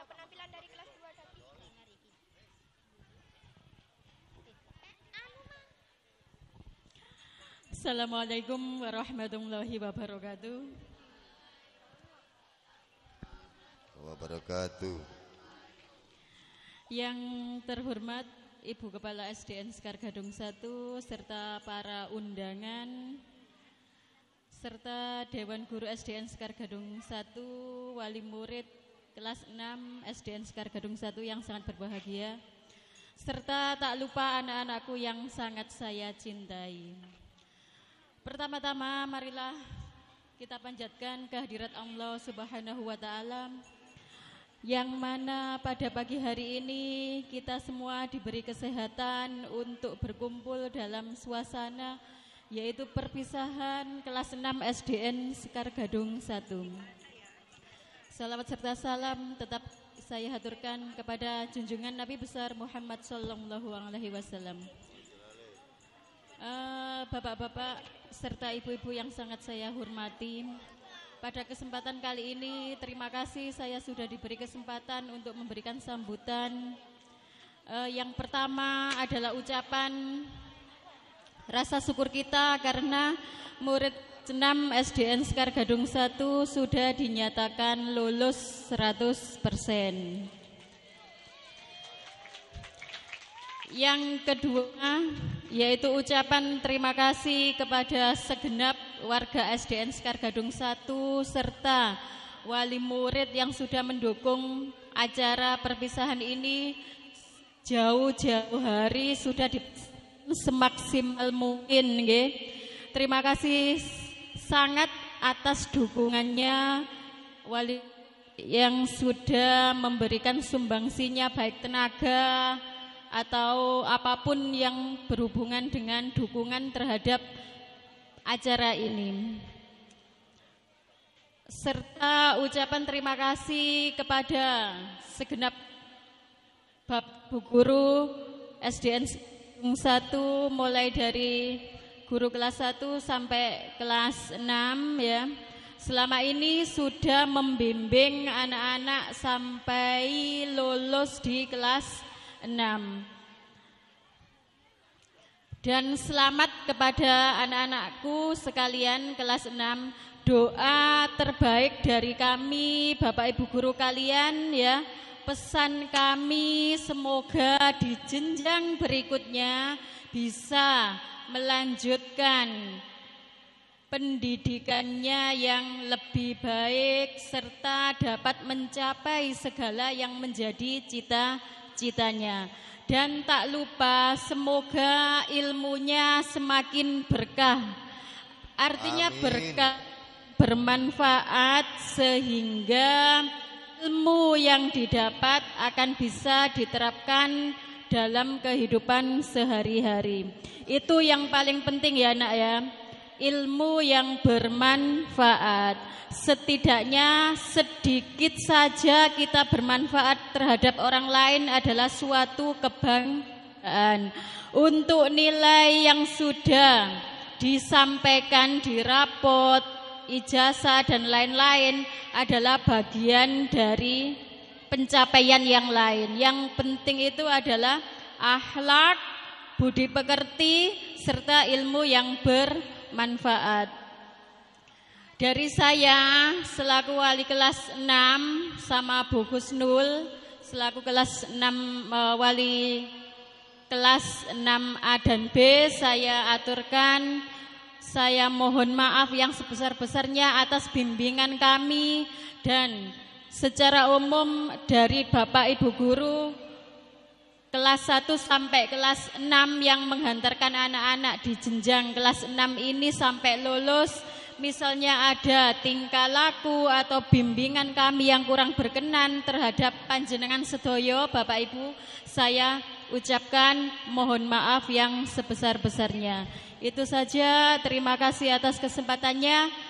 Iya, penampilan dari kelas 2 tadi Assalamualaikum warahmatullahi wabarakatuh. Wabarakatuh. Yang terhormat Ibu Kepala SDN Sekar Gadung 1 serta para undangan serta Dewan Guru SDN Sekar Gadung 1, wali murid kelas 6 SDN Sekar Gadung 1 yang sangat berbahagia serta tak lupa anak-anakku yang sangat saya cintai. Pertama-tama marilah kita panjatkan kehadirat Allah Subhanahu wa taala yang mana pada pagi hari ini kita semua diberi kesehatan untuk berkumpul dalam suasana yaitu perpisahan kelas 6 SDN Sekar Gadung 1. Salawat serta salam tetap saya haturkan kepada junjungan Nabi besar Muhammad Sallallahu Alaihi Wasallam. Eh, bapak-bapak serta ibu-ibu yang sangat saya hormati, pada kesempatan kali ini terima kasih saya sudah diberi kesempatan untuk memberikan sambutan. Uh, yang pertama adalah ucapan rasa syukur kita karena murid 6 SDN Sekar Gadung 1 sudah dinyatakan lulus 100%. Yang kedua yaitu ucapan terima kasih kepada segenap warga SDN Sekar Gadung 1 serta wali murid yang sudah mendukung acara perpisahan ini jauh-jauh hari sudah semaksimal mungkin Terima kasih sangat atas dukungannya wali yang sudah memberikan sumbangsinya baik tenaga atau apapun yang berhubungan dengan dukungan terhadap acara ini serta ucapan terima kasih kepada segenap Bapak Guru SDN 1 mulai dari guru kelas 1 sampai kelas 6 ya. Selama ini sudah membimbing anak-anak sampai lulus di kelas 6 dan selamat kepada anak-anakku sekalian kelas 6 doa terbaik dari kami Bapak Ibu guru kalian ya pesan kami semoga di jenjang berikutnya bisa melanjutkan pendidikannya yang lebih baik serta dapat mencapai segala yang menjadi cita-citanya. Dan tak lupa semoga ilmunya semakin berkah. Artinya Amin. berkah bermanfaat sehingga ilmu yang didapat akan bisa diterapkan dalam kehidupan sehari-hari. Itu yang paling penting ya nak ya. Ilmu yang bermanfaat. Setidaknya sedikit saja kita bermanfaat terhadap orang lain adalah suatu kebanggaan. Untuk nilai yang sudah disampaikan di rapot, ijazah dan lain-lain adalah bagian dari pencapaian yang lain. Yang penting itu adalah akhlak, budi pekerti, serta ilmu yang bermanfaat. Dari saya selaku wali kelas 6 sama Bu Husnul selaku kelas 6 e, wali kelas 6A dan B saya aturkan saya mohon maaf yang sebesar-besarnya atas bimbingan kami dan secara umum dari Bapak Ibu guru kelas 1 sampai kelas 6 yang menghantarkan anak-anak di jenjang kelas 6 ini sampai lulus misalnya ada tingkah laku atau bimbingan kami yang kurang berkenan terhadap panjenengan sedoyo Bapak Ibu saya ucapkan mohon maaf yang sebesar-besarnya itu saja terima kasih atas kesempatannya